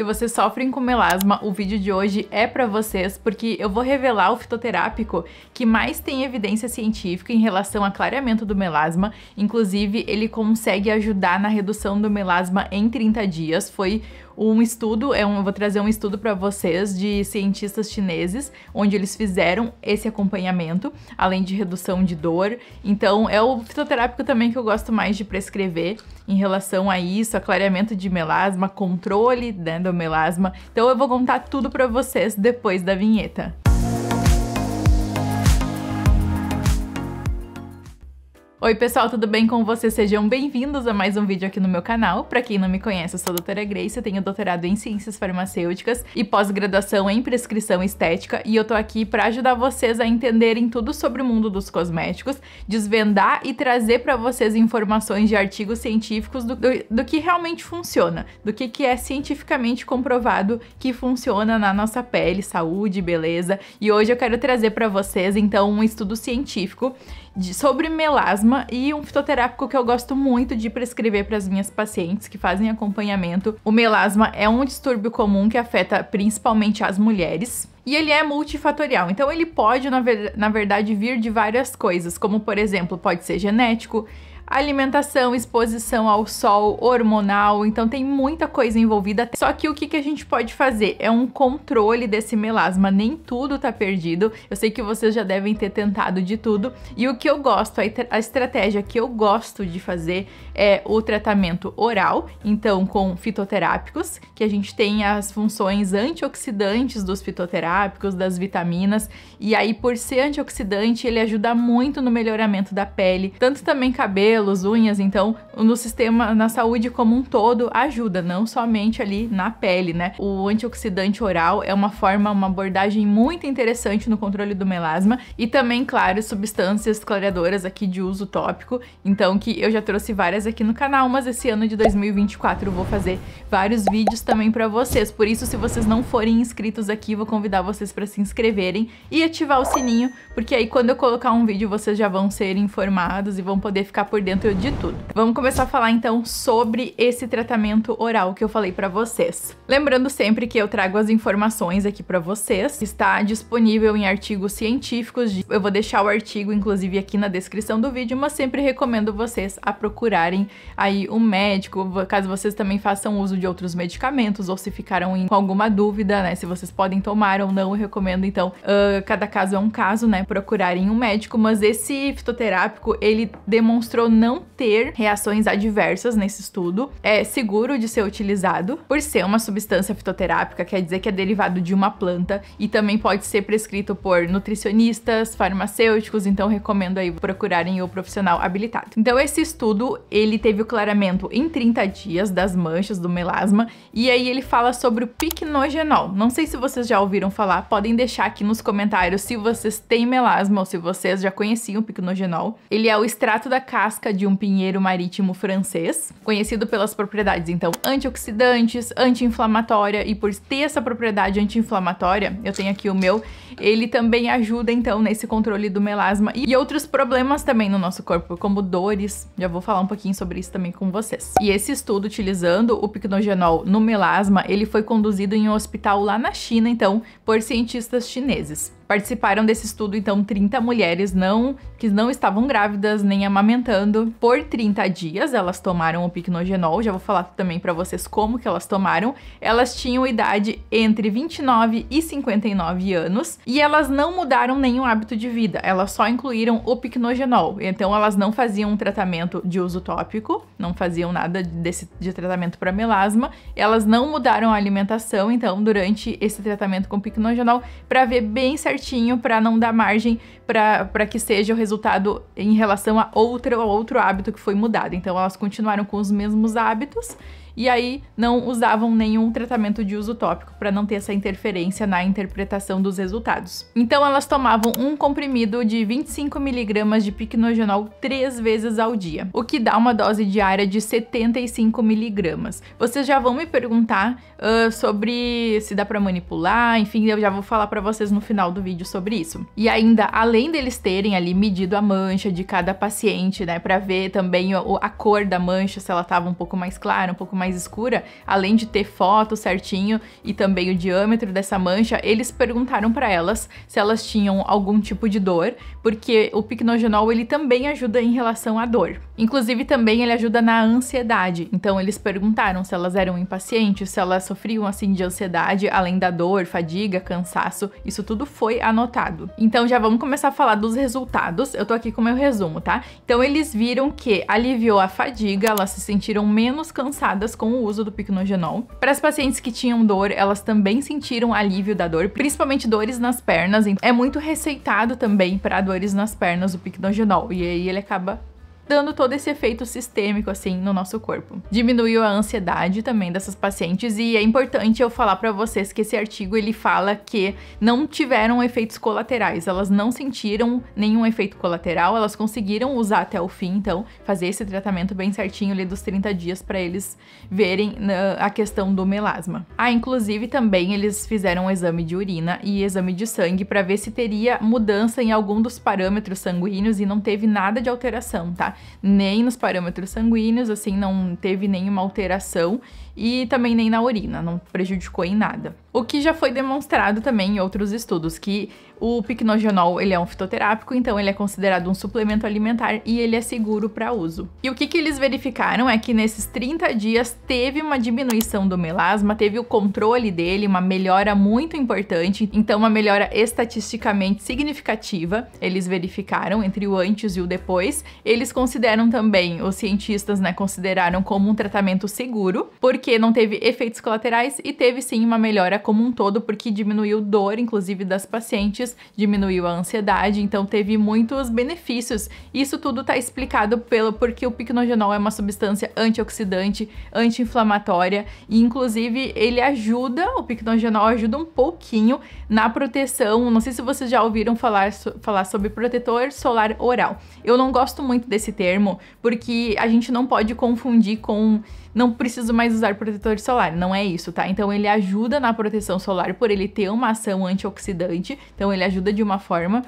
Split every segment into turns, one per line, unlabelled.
Se vocês sofrem com melasma, o vídeo de hoje é para vocês porque eu vou revelar o fitoterápico que mais tem evidência científica em relação ao clareamento do melasma. Inclusive, ele consegue ajudar na redução do melasma em 30 dias. Foi um estudo, é um, eu vou trazer um estudo para vocês de cientistas chineses, onde eles fizeram esse acompanhamento, além de redução de dor. Então, é o fitoterápico também que eu gosto mais de prescrever em relação a isso, a clareamento de melasma, controle né, do melasma. Então, eu vou contar tudo para vocês depois da vinheta. Oi pessoal, tudo bem com vocês? Sejam bem-vindos a mais um vídeo aqui no meu canal. Para quem não me conhece, eu sou a doutora Grace, eu tenho doutorado em Ciências Farmacêuticas e pós-graduação em Prescrição Estética e eu tô aqui para ajudar vocês a entenderem tudo sobre o mundo dos cosméticos, desvendar e trazer para vocês informações de artigos científicos do, do, do, que realmente funciona, do que, que é cientificamente comprovado que funciona na nossa pele, saúde, beleza. E hoje eu quero trazer para vocês, então, um estudo científico de, sobre melasma e um fitoterápico que eu gosto muito de prescrever para as minhas pacientes que fazem acompanhamento. O melasma é um distúrbio comum que afeta principalmente as mulheres. E ele é multifatorial, então ele pode, na, ver, na verdade, vir de várias coisas, como por exemplo, pode ser genético, alimentação, exposição ao sol, hormonal, então tem muita coisa envolvida. Só que o que, que a gente pode fazer? É um controle desse melasma, nem tudo tá perdido. Eu sei que vocês já devem ter tentado de tudo. E o que eu gosto, a estratégia que eu gosto de fazer é o tratamento oral, então com fitoterápicos, que a gente tem as funções antioxidantes dos fitoterápicos, das vitaminas, e aí por ser antioxidante, ele ajuda muito no melhoramento da pele, tanto também cabelo cabelos, unhas, então no sistema, na saúde como um todo, ajuda, não somente ali na pele, né? O antioxidante oral é uma forma, uma abordagem muito interessante no controle do melasma e também, claro, substâncias clareadoras aqui de uso tópico, então que eu já trouxe várias aqui no canal, mas esse ano de 2024 eu vou fazer vários vídeos também para vocês, por isso se vocês não forem inscritos aqui, vou convidar vocês para se inscreverem e ativar o sininho, porque aí quando eu colocar um vídeo vocês já vão ser informados e vão poder ficar por dentro dentro de tudo. Vamos começar a falar então sobre esse tratamento oral que eu falei para vocês. Lembrando sempre que eu trago as informações aqui para vocês, está disponível em artigos científicos, de... eu vou deixar o artigo inclusive aqui na descrição do vídeo, mas sempre recomendo vocês a procurarem aí um médico, caso vocês também façam uso de outros medicamentos ou se ficaram em, com alguma dúvida, né, se vocês podem tomar ou não, eu recomendo então, uh, cada caso é um caso, né, procurarem um médico, mas esse fitoterápico, ele demonstrou não ter reações adversas nesse estudo, é seguro de ser utilizado, por ser uma substância fitoterápica, quer dizer que é derivado de uma planta e também pode ser prescrito por nutricionistas, farmacêuticos, então recomendo aí procurarem o profissional habilitado. Então esse estudo, ele teve o clareamento em 30 dias das manchas do melasma e aí ele fala sobre o picnogenol. Não sei se vocês já ouviram falar, podem deixar aqui nos comentários se vocês têm melasma ou se vocês já conheciam o picnogenol. Ele é o extrato da casca casca de um pinheiro marítimo francês, conhecido pelas propriedades então antioxidantes, anti-inflamatória e por ter essa propriedade anti-inflamatória, eu tenho aqui o meu, ele também ajuda então nesse controle do melasma e outros problemas também no nosso corpo, como dores. Já vou falar um pouquinho sobre isso também com vocês. E esse estudo utilizando o picnogenol no melasma, ele foi conduzido em um hospital lá na China então por cientistas chineses. Participaram desse estudo, então, 30 mulheres não que não estavam grávidas nem amamentando por 30 dias. Elas tomaram o picnogenol, já vou falar também para vocês como que elas tomaram. Elas tinham idade entre 29 e 59 anos e elas não mudaram nenhum hábito de vida. Elas só incluíram o picnogenol. Então elas não faziam um tratamento de uso tópico, não faziam nada desse de tratamento para melasma. Elas não mudaram a alimentação, então durante esse tratamento com picnogenol para ver bem certinho certinho para não dar margem para que seja o resultado em relação a outro outro hábito que foi mudado. Então elas continuaram com os mesmos hábitos e aí não usavam nenhum tratamento de uso tópico para não ter essa interferência na interpretação dos resultados. Então elas tomavam um comprimido de 25mg de picnogenol três vezes ao dia, o que dá uma dose diária de 75mg. Vocês já vão me perguntar uh, sobre se dá para manipular, enfim, eu já vou falar para vocês no final do vídeo sobre isso. E ainda, além deles terem ali medido a mancha de cada paciente, né, para ver também a, a cor da mancha, se ela estava um pouco mais clara, um pouco mais escura, além de ter foto certinho e também o diâmetro dessa mancha, eles perguntaram para elas se elas tinham algum tipo de dor, porque o picnogenol ele também ajuda em relação à dor. Inclusive também ele ajuda na ansiedade. Então eles perguntaram se elas eram impacientes, se elas sofriam assim de ansiedade, além da dor, fadiga, cansaço, isso tudo foi anotado. Então já vamos começar a falar dos resultados. Eu tô aqui com o meu resumo, tá? Então eles viram que aliviou a fadiga, elas se sentiram menos cansadas com o uso do picnogenol. Para as pacientes que tinham dor, elas também sentiram alívio da dor, principalmente dores nas pernas. Então, é muito receitado também para dores nas pernas o picnogenol, e aí ele acaba dando todo esse efeito sistêmico assim no nosso corpo. Diminuiu a ansiedade também dessas pacientes e é importante eu falar para vocês que esse artigo ele fala que não tiveram efeitos colaterais, elas não sentiram nenhum efeito colateral, elas conseguiram usar até o fim, então fazer esse tratamento bem certinho ali dos 30 dias para eles verem né, a questão do melasma. Ah, inclusive também eles fizeram um exame de urina e exame de sangue para ver se teria mudança em algum dos parâmetros sanguíneos e não teve nada de alteração, tá? nem nos parâmetros sanguíneos, assim, não teve nenhuma alteração e também nem na urina, não prejudicou em nada. O que já foi demonstrado também em outros estudos que o picnogenol ele é um fitoterápico, então ele é considerado um suplemento alimentar e ele é seguro para uso. E o que, que eles verificaram é que nesses 30 dias teve uma diminuição do melasma, teve o controle dele, uma melhora muito importante, então uma melhora estatisticamente significativa. Eles verificaram entre o antes e o depois. Eles consideram também, os cientistas, né, consideraram como um tratamento seguro, porque porque não teve efeitos colaterais e teve sim uma melhora como um todo, porque diminuiu dor, inclusive das pacientes, diminuiu a ansiedade, então teve muitos benefícios. Isso tudo está explicado pelo porque o picnogenol é uma substância antioxidante, anti-inflamatória e inclusive ele ajuda, o picnogenol ajuda um pouquinho na proteção. Não sei se vocês já ouviram falar, falar sobre protetor solar oral. Eu não gosto muito desse termo porque a gente não pode confundir com não preciso mais usar usar protetor solar, não é isso, tá? Então ele ajuda na proteção solar por ele ter uma ação antioxidante, então ele ajuda de uma forma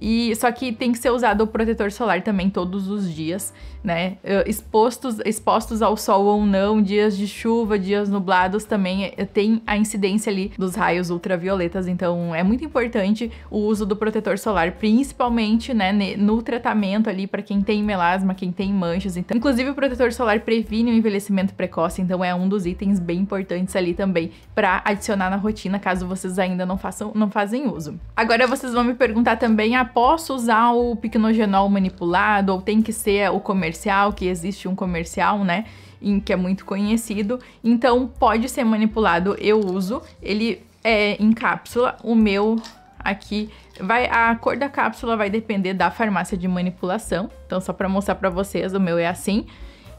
e só que tem que ser usado o protetor solar também todos os dias, né? Eh, expostos, expostos ao sol ou não, dias de chuva, dias nublados também eh, tem a incidência ali dos raios ultravioletas, então é muito importante o uso do protetor solar, principalmente, né, no tratamento ali para quem tem melasma, quem tem manchas. Então, inclusive o protetor solar previne o envelhecimento precoce, então é um dos itens bem importantes ali também para adicionar na rotina, caso vocês ainda não façam, não fazem uso. Agora vocês vão me perguntar também a posso usar o picnogenol manipulado ou tem que ser o comercial, que existe um comercial, né? Em que é muito conhecido, então pode ser manipulado. Eu uso, ele é em cápsula, o meu aqui vai a cor da cápsula vai depender da farmácia de manipulação. Então só para mostrar para vocês, o meu é assim.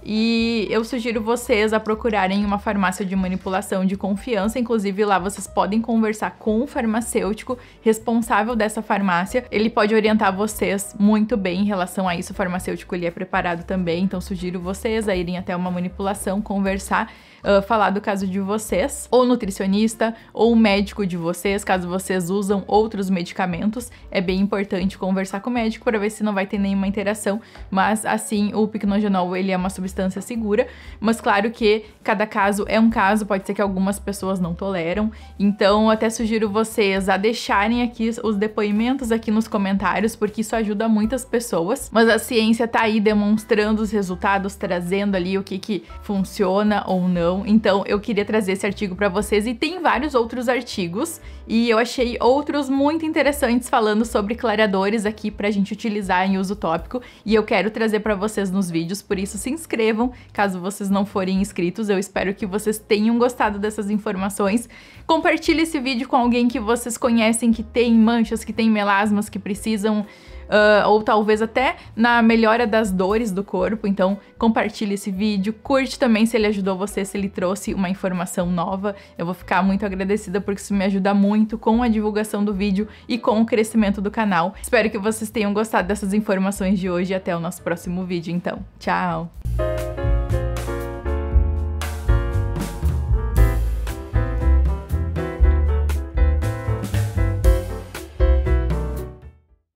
E eu sugiro vocês a procurarem uma farmácia de manipulação de confiança, inclusive lá vocês podem conversar com o farmacêutico responsável dessa farmácia. Ele pode orientar vocês muito bem em relação a isso. O farmacêutico ele é preparado também, então sugiro vocês a irem até uma manipulação, conversar ah, falar do caso de vocês, ou nutricionista, ou médico de vocês, caso vocês usam outros medicamentos. É bem importante conversar com o médico para ver se não vai ter nenhuma interação, mas assim, o picnogenol, ele é uma substância segura, mas claro que cada caso é um caso, pode ser que algumas pessoas não toleram, então até sugiro vocês a deixarem aqui os depoimentos aqui nos comentários, porque isso ajuda muitas pessoas, mas a ciência tá aí demonstrando os resultados, trazendo ali o que que funciona ou não, então, então eu queria trazer esse artigo para vocês e tem vários outros artigos e eu achei outros muito interessantes falando sobre clareadores aqui para a gente utilizar em uso tópico e eu quero trazer para vocês nos vídeos, por isso se inscrevam, caso vocês não forem inscritos. Eu espero que vocês tenham gostado dessas informações. Compartilhe esse vídeo com alguém que vocês conhecem que tem manchas, que tem melasmas, que precisam uh, ou talvez até na melhora das dores do corpo. Então, compartilhe esse vídeo, curte também se ele ajudou você, se ele trouxe uma informação nova. Eu vou ficar muito agradecida porque isso me ajuda muito com a divulgação do vídeo e com o crescimento do canal. Espero que vocês tenham gostado dessas informações de hoje e até o nosso próximo vídeo, então. Tchau!